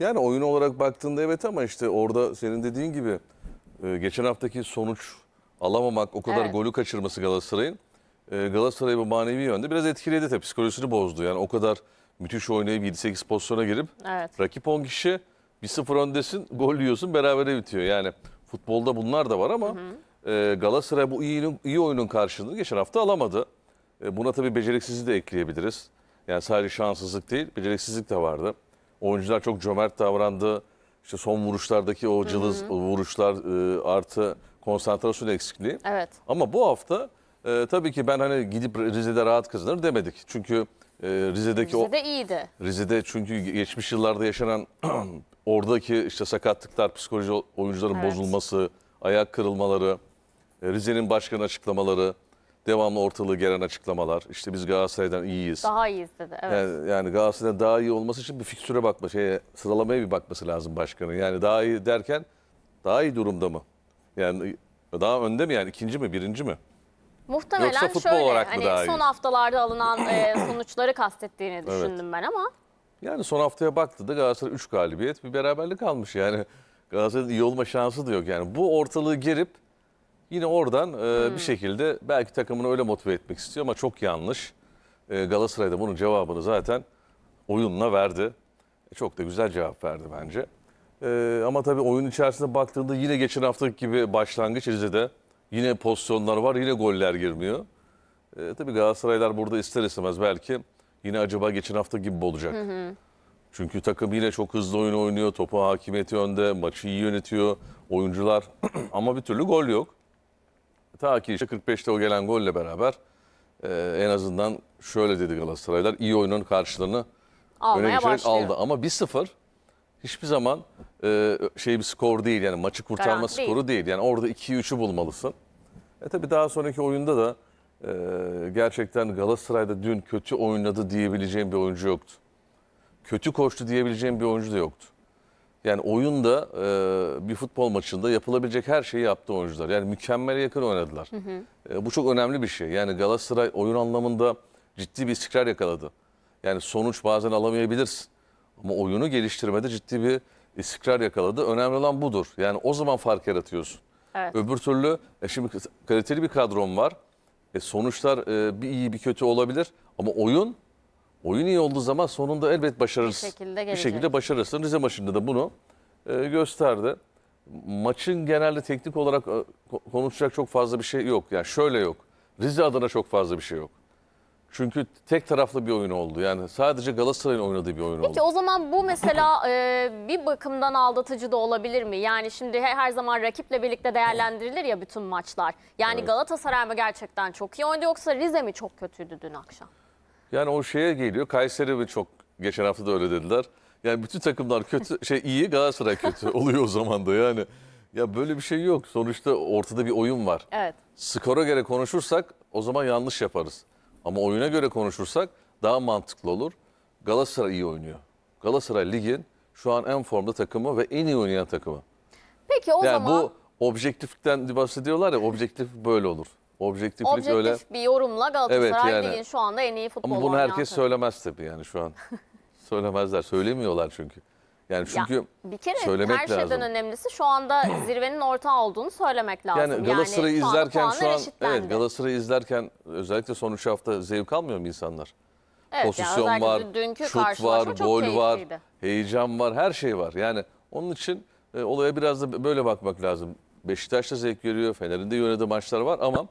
Yani oyun olarak baktığında evet ama işte orada senin dediğin gibi e, geçen haftaki sonuç alamamak, o kadar evet. golü kaçırması Galatasaray'ın e, Galatasaray'ı bu manevi yönde biraz etkiledi de psikolojisini bozdu. Yani o kadar müthiş oynayıp 7-8 pozisyona girip evet. rakip 10 kişi 1-0 öndesin, gol yiyorsun, berabere bitiyor. Yani futbolda bunlar da var ama hı hı. E, Galatasaray bu iyi, iyi oyunun karşılığını geçen hafta alamadı. Buna tabii beceriksizliği de ekleyebiliriz. Yani sadece şanssızlık değil, beceriksizlik de vardı. Oyuncular çok cömert davrandı. İşte son vuruşlardaki o cılız vuruşlar e, artı konsantrasyon eksikliği. Evet. Ama bu hafta e, tabii ki ben hani gidip Rize'de rahat kazanır demedik. Çünkü e, Rize'deki Rize'de o... iyiydi. Rize'de çünkü geçmiş yıllarda yaşanan oradaki işte sakatlıklar, psikoloji oyuncuların Evet. bozulması, ayak kırılmaları, e, Rize'nin başkan açıklamaları, Devamlı ortalığı gelen açıklamalar. İşte biz Galatasaray'dan iyiyiz. Daha iyiyiz dedi. Evet. Yani, yani Galatasaray'dan daha iyi olması için bir fikstüre bakma, şeye, sıralamaya bir bakması lazım başkanın. Yani daha iyi derken daha iyi durumda mı? Yani daha önde mi yani ikinci mi birinci mi? Muhtemelen Yoksa futbol şöyle olarak mı hani daha son iyi? haftalarda alınan e, sonuçları kastettiğini düşündüm evet. ben ama. Yani son haftaya baktığında Galatasaray 3 galibiyet bir beraberlik almış yani. Galatasaray'ın iyi olma şansı da yok yani. Bu ortalığı gerip Yine oradan e, bir hmm. şekilde belki takımını öyle motive etmek istiyor ama çok yanlış. E, Galatasaray da bunun cevabını zaten oyunla verdi. E, çok da güzel cevap verdi bence. E, ama tabii oyun içerisinde baktığında yine geçen haftaki gibi başlangıç Rize'de yine pozisyonlar var, yine goller girmiyor. E, tabii Galatasaraylar burada ister istemez belki yine acaba geçen hafta gibi olacak. Çünkü takım yine çok hızlı oyun oynuyor, topu hakimiyeti önde, maçı iyi yönetiyor oyuncular ama bir türlü gol yok. Ta ki işte 45'te o gelen golle beraber e, en azından şöyle dedi Galatasaraylar iyi oyunun karşılığını öne geçerek aldı. Ama 1-0 hiçbir zaman e, şey bir skor değil yani maçı kurtarma Garanti skoru değil. Yani orada 2-3'ü bulmalısın. E tabii daha sonraki oyunda da e, gerçekten Galatasaray'da dün kötü oynadı diyebileceğim bir oyuncu yoktu. Kötü koştu diyebileceğim bir oyuncu da yoktu. Yani oyunda e, bir futbol maçında yapılabilecek her şeyi yaptı oyuncular. Yani mükemmel yakın oynadılar. Hı hı. E, bu çok önemli bir şey. Yani Galatasaray oyun anlamında ciddi bir istikrar yakaladı. Yani sonuç bazen alamayabilirsin. Ama oyunu geliştirmede ciddi bir istikrar yakaladı. Önemli olan budur. Yani o zaman fark yaratıyorsun. Evet. Öbür türlü e, şimdi kaliteli bir kadron var. E, sonuçlar e, bir iyi bir kötü olabilir. Ama oyun oyun iyi olduğu zaman sonunda elbet başarırız. Bir şekilde gelecek. Bir şekilde başarırsın. Rize maçında da bunu e, gösterdi. Maçın genelde teknik olarak e, konuşacak çok fazla bir şey yok. Yani şöyle yok. Rize adına çok fazla bir şey yok. Çünkü tek taraflı bir oyun oldu. Yani sadece Galatasaray'ın oynadığı bir oyun oldu. Peki o zaman bu mesela e, bir bakımdan aldatıcı da olabilir mi? Yani şimdi he- her zaman rakiple birlikte değerlendirilir ya bütün maçlar. Yani Evet. Galatasaray mı gerçekten çok iyi oynadı yoksa Rize mi çok kötüydü dün akşam? Yani o şeye geliyor. Kayseri mi çok geçen hafta da öyle dediler. Yani bütün takımlar kötü şey iyi Galatasaray kötü oluyor o zaman da yani. Ya böyle bir şey yok. Sonuçta ortada bir oyun var. Evet. Skora göre konuşursak o zaman yanlış yaparız. Ama oyuna göre konuşursak daha mantıklı olur. Galatasaray iyi oynuyor. Galatasaray ligin şu an en formda takımı ve en iyi oynayan takımı. Peki o yani zaman... bu objektiften bahsediyorlar ya objektif böyle olur. Objektiflik Objektif öyle. bir yorumla Galatasaray Evet, yani. ligin şu anda en iyi futbol Ama bunu herkes söylemez tabii yani şu an. Söylemezler. Söylemiyorlar çünkü. Yani Ya, çünkü bir kere söylemek her şeyden lazım. önemlisi şu anda zirvenin ortağı olduğunu söylemek lazım. yani Galatasaray'ı şu izlerken şu an eşitlendi. evet Galatasaray'ı izlerken özellikle son 3 hafta zevk almıyor mu insanlar? Evet, Pozisyon özellikle var, dünkü şut var, çok gol var, heyecan var, her şey var. Yani onun için e, olaya biraz da böyle bakmak lazım. Beşiktaş da zevk görüyor, Fener'in de yönettiği maçlar var ama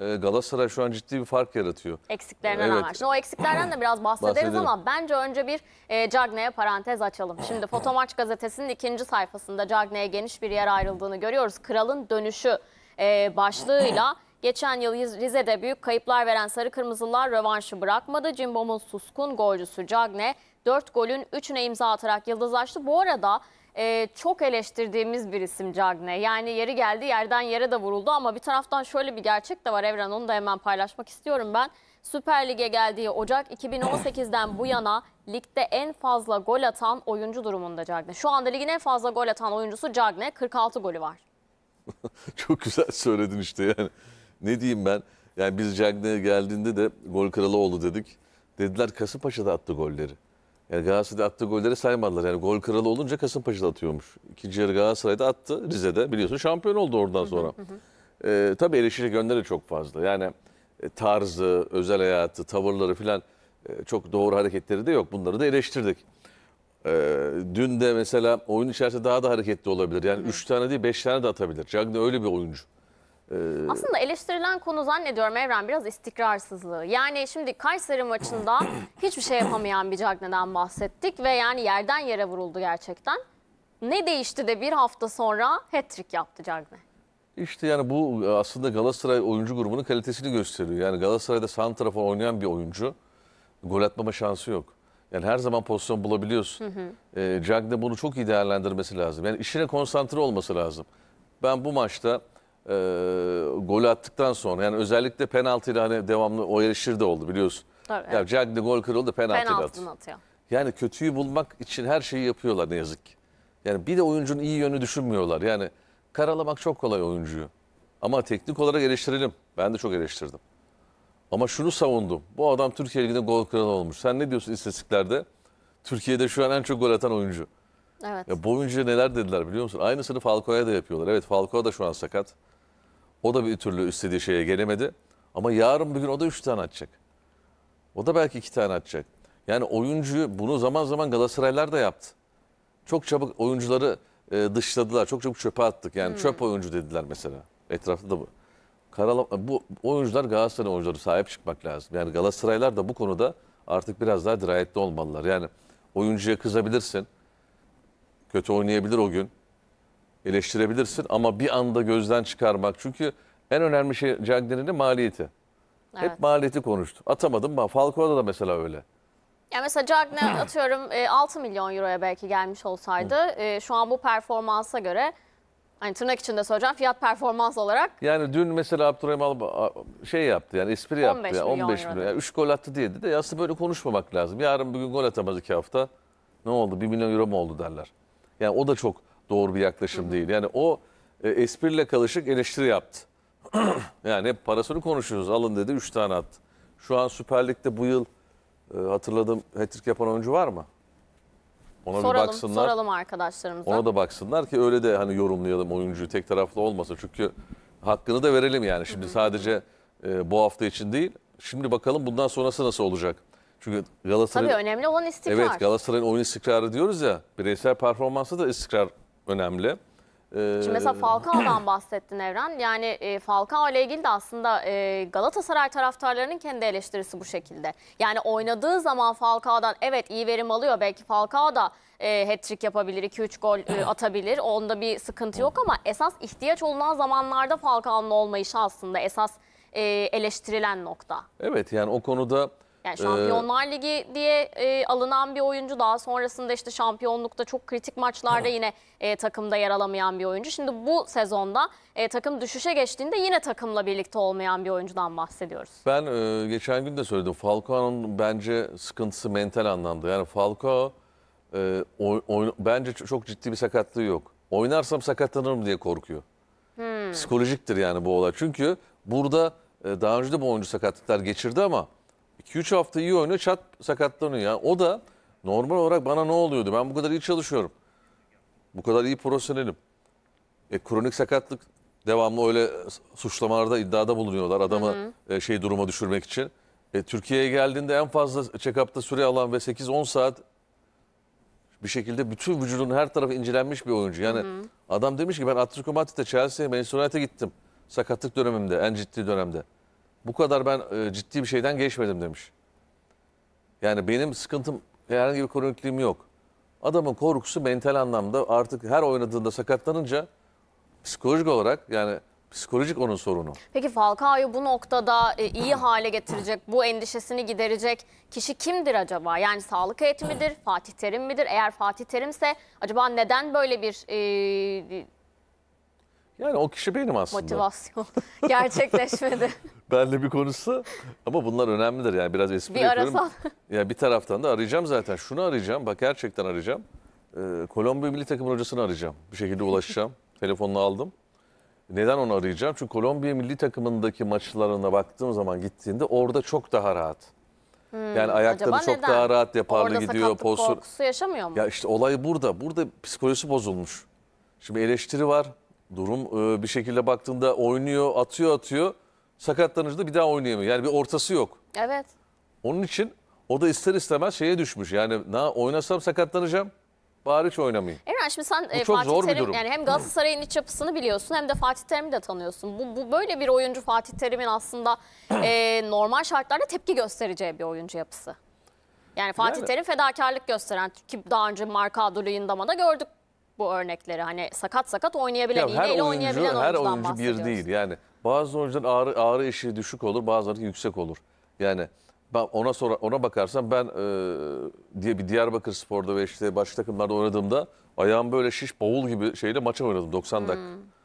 ee, Galatasaray şu an ciddi bir fark yaratıyor. Eksiklerinden evet. ama. o eksiklerden de biraz bahsederiz ama bence önce bir e, Cagney'e parantez açalım. Şimdi Fotomaç gazetesinin ikinci sayfasında Cagney'e geniş bir yer ayrıldığını görüyoruz. Kralın dönüşü e, başlığıyla geçen yıl Rize'de büyük kayıplar veren Sarı Kırmızılar rövanşı bırakmadı. Cimbom'un suskun golcüsü Cagney 4 golün 3'üne imza atarak yıldızlaştı. Bu arada e, çok eleştirdiğimiz bir isim Cagne. Yani yeri geldi yerden yere de vuruldu ama bir taraftan şöyle bir gerçek de var Evren onu da hemen paylaşmak istiyorum ben. Süper Lig'e geldiği Ocak 2018'den bu yana ligde en fazla gol atan oyuncu durumunda Cagne. Şu anda ligin en fazla gol atan oyuncusu Cagne 46 golü var. çok güzel söyledin işte yani. Ne diyeyim ben? Yani biz Cagne geldiğinde de gol kralı oldu dedik. Dediler Kasımpaşa'da attı golleri. Yani Galatasaray'da attığı golleri saymadılar. Yani gol kralı olunca Kasımpaşa'da atıyormuş. İkinci yarı Galatasaray'da attı Rize'de. Biliyorsun şampiyon oldu oradan sonra. ee, tabii eleştiri gönderi çok fazla. Yani e, tarzı, özel hayatı, tavırları filan e, çok doğru hareketleri de yok. Bunları da eleştirdik. Ee, dün de mesela oyun içerisinde daha da hareketli olabilir. Yani 3 tane değil 5 tane de atabilir. Cagney öyle bir oyuncu. Ee, aslında eleştirilen konu zannediyorum Evren biraz istikrarsızlığı. Yani şimdi Kayseri maçında hiçbir şey yapamayan bir Cagne'den bahsettik ve yani yerden yere vuruldu gerçekten. Ne değişti de bir hafta sonra hat-trick yaptı Cagne. İşte yani bu aslında Galatasaray oyuncu grubunun kalitesini gösteriyor. Yani Galatasaray'da sağ santrafor oynayan bir oyuncu gol atmama şansı yok. Yani her zaman pozisyon bulabiliyorsun. Hı E, Cagney bunu çok iyi değerlendirmesi lazım. Yani işine konsantre olması lazım. Ben bu maçta e, golü attıktan sonra yani özellikle penaltıyla hani devamlı o yarışır da oldu biliyorsun. Tabii, evet. Ya Cagney gol kırıldı penaltı atıyor. Yani kötüyü bulmak için her şeyi yapıyorlar ne yazık ki. Yani bir de oyuncunun iyi yönü düşünmüyorlar. Yani karalamak çok kolay oyuncuyu. Ama teknik olarak eleştirelim. Ben de çok eleştirdim. Ama şunu savundum. Bu adam Türkiye Ligi'nde gol kralı olmuş. Sen ne diyorsun istatistiklerde? Türkiye'de şu an en çok gol atan oyuncu. Evet. Ya bu oyuncuya neler dediler biliyor musun? Aynısını Falcao'ya da yapıyorlar. Evet Falcao da şu an sakat. O da bir türlü istediği şeye gelemedi. Ama yarın bir gün o da üç tane atacak. O da belki iki tane atacak. Yani oyuncuyu bunu zaman zaman Galatasaraylar da yaptı. Çok çabuk oyuncuları e, dışladılar. Çok çabuk çöpe attık. Yani hmm. çöp oyuncu dediler mesela. Etrafta da bu. Karala, bu oyuncular Galatasaray oyuncuları sahip çıkmak lazım. Yani Galatasaraylar da bu konuda artık biraz daha dirayetli olmalılar. Yani oyuncuya kızabilirsin. Kötü oynayabilir o gün eleştirebilirsin ama bir anda gözden çıkarmak. Çünkü en önemli şey Cagney'in maliyeti. Evet. Hep maliyeti konuştu. Atamadım ben. Falcao'da da mesela öyle. Ya mesela Cagney atıyorum 6 e, milyon euroya belki gelmiş olsaydı e, şu an bu performansa göre hani tırnak içinde söyleyeceğim fiyat performans olarak. Yani dün mesela Abdurrahim Alba şey yaptı yani espri yaptı. 15 ya, milyon 15 milyon. milyon. Yani 3 gol attı diye dedi. aslında böyle konuşmamak lazım. Yarın bugün gol atamaz 2 hafta. Ne oldu 1 milyon euro mu oldu derler. Yani o da çok doğru bir yaklaşım değil. Yani o e, espriyle kalışık eleştiri yaptı. yani hep parasını konuşuyoruz. Alın dedi 3 tane attı. Şu an Süper Lig'de bu yıl e, hatırladığım hat yapan oyuncu var mı? Ona soralım, bir baksınlar. Soralım arkadaşlarımıza. Ona da baksınlar ki öyle de hani yorumlayalım oyuncuyu tek taraflı olmasa Çünkü hakkını da verelim yani. Şimdi sadece e, bu hafta için değil. Şimdi bakalım bundan sonrası nasıl olacak. Çünkü Galatasaray Tabii önemli olan istikrar. Evet Galatasaray'ın oyun istikrarı diyoruz ya. Bireysel performansı da istikrar önemli. Şimdi mesela ee, Falcao'dan bahsettin Evren. Yani e, Falcao ile ilgili de aslında e, Galatasaray taraftarlarının kendi eleştirisi bu şekilde. Yani oynadığı zaman Falcao'dan evet iyi verim alıyor. Belki Falcao da e, hat-trick yapabilir, 2-3 gol e, atabilir. Onda bir sıkıntı yok ama esas ihtiyaç olunan zamanlarda Falcao'nun olmayışı aslında esas e, eleştirilen nokta. Evet yani o konuda yani ee, Şampiyonlar ee, Ligi diye e, alınan bir oyuncu daha sonrasında işte şampiyonlukta çok kritik maçlarda yine e, takımda yer alamayan bir oyuncu. Şimdi bu sezonda e, takım düşüşe geçtiğinde yine takımla birlikte olmayan bir oyuncudan bahsediyoruz. Ben e, geçen gün de söyledim. Falcao'nun bence sıkıntısı mental anlamda. Yani Falcao e, oy, oy, bence çok ciddi bir sakatlığı yok. Oynarsam sakatlanırım diye korkuyor. Hmm. Psikolojiktir yani bu olay. Çünkü burada e, daha önce de bu oyuncu sakatlıklar geçirdi ama 2-3 hafta iyi oynuyor çat sakatlanıyor. Yani o da normal olarak bana ne oluyordu? Ben bu kadar iyi çalışıyorum. Bu kadar iyi profesyonelim. E, kronik sakatlık devamlı öyle suçlamalarda iddiada bulunuyorlar adamı hı hı. E, şey duruma düşürmek için. E, Türkiye'ye geldiğinde en fazla check-up'ta süre alan ve 8-10 saat bir şekilde bütün vücudun her tarafı incelenmiş bir oyuncu. Yani hı hı. adam demiş ki ben Atletico Madrid'de Chelsea'ye, Manchester United'e gittim. Sakatlık dönemimde, en ciddi dönemde bu kadar ben e, ciddi bir şeyden geçmedim demiş. Yani benim sıkıntım herhangi bir kronikliğim yok. Adamın korkusu mental anlamda artık her oynadığında sakatlanınca psikolojik olarak yani psikolojik onun sorunu. Peki Falcao'yu bu noktada e, iyi hale getirecek, bu endişesini giderecek kişi kimdir acaba? Yani sağlık heyeti midir, Fatih Terim midir? Eğer Fatih Terimse acaba neden böyle bir e, yani o kişi benim aslında. Motivasyon gerçekleşmedi. Benle bir konuşsa ama bunlar önemlidir yani biraz espri bir yapıyorum. Arasan. Ya bir taraftan da arayacağım zaten. Şunu arayacağım. Bak gerçekten arayacağım. Ee, Kolombiya milli takımın hocasını arayacağım. Bir şekilde ulaşacağım. Telefonunu aldım. Neden onu arayacağım? Çünkü Kolombiya milli takımındaki maçlarına baktığım zaman gittiğinde orada çok daha rahat. Hmm, yani ayakları çok neden? daha rahat yaparlı orada gidiyor. Orada postur... korkusu yaşamıyor mu? Ya işte olay burada. Burada psikolojisi bozulmuş. Şimdi eleştiri var durum e, bir şekilde baktığında oynuyor, atıyor, atıyor. Sakatlanınca da bir daha oynayamıyor. Yani bir ortası yok. Evet. Onun için o da ister istemez şeye düşmüş. Yani ne oynasam sakatlanacağım. Bari hiç oynamayayım. Emrah şimdi sen e, Fatih Terim yani hem Galatasaray'ın iç yapısını biliyorsun hem de Fatih Terim'i de tanıyorsun. Bu, bu böyle bir oyuncu Fatih Terim'in aslında e, normal şartlarda tepki göstereceği bir oyuncu yapısı. Yani Fatih Yani- Terim fedakarlık gösteren ki daha önce Marka Adolu da gördük bu örnekleri. Hani sakat sakat oynayabilen, ya her oyuncu, oynayabilen her oyuncu bir değil. Yani bazı oyuncuların ağrı, ağrı işi düşük olur, bazıları yüksek olur. Yani ben ona sonra ona bakarsan ben e, diye bir Diyarbakır Spor'da ve işte başka takımlarda oynadığımda ayağım böyle şiş bavul gibi şeyle maça oynadım 90 dakika. Hmm.